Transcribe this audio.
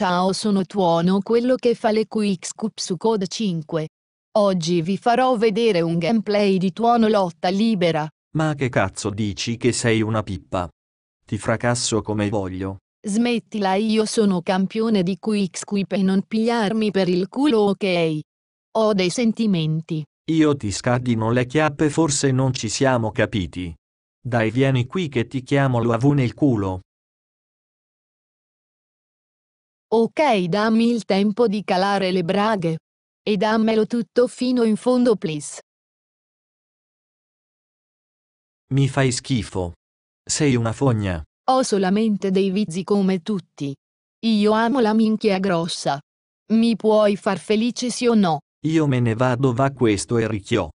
Ciao sono Tuono quello che fa le QXCUP su Code 5. Oggi vi farò vedere un gameplay di Tuono lotta libera. Ma che cazzo dici che sei una pippa? Ti fracasso come voglio. Smettila io sono campione di QXQIP e non pigliarmi per il culo ok? Ho dei sentimenti. Io ti scardino le chiappe forse non ci siamo capiti. Dai vieni qui che ti chiamo l'uavu nel culo. Ok dammi il tempo di calare le braghe. E dammelo tutto fino in fondo please. Mi fai schifo. Sei una fogna. Ho solamente dei vizi come tutti. Io amo la minchia grossa. Mi puoi far felice sì o no? Io me ne vado va questo e ricchiò.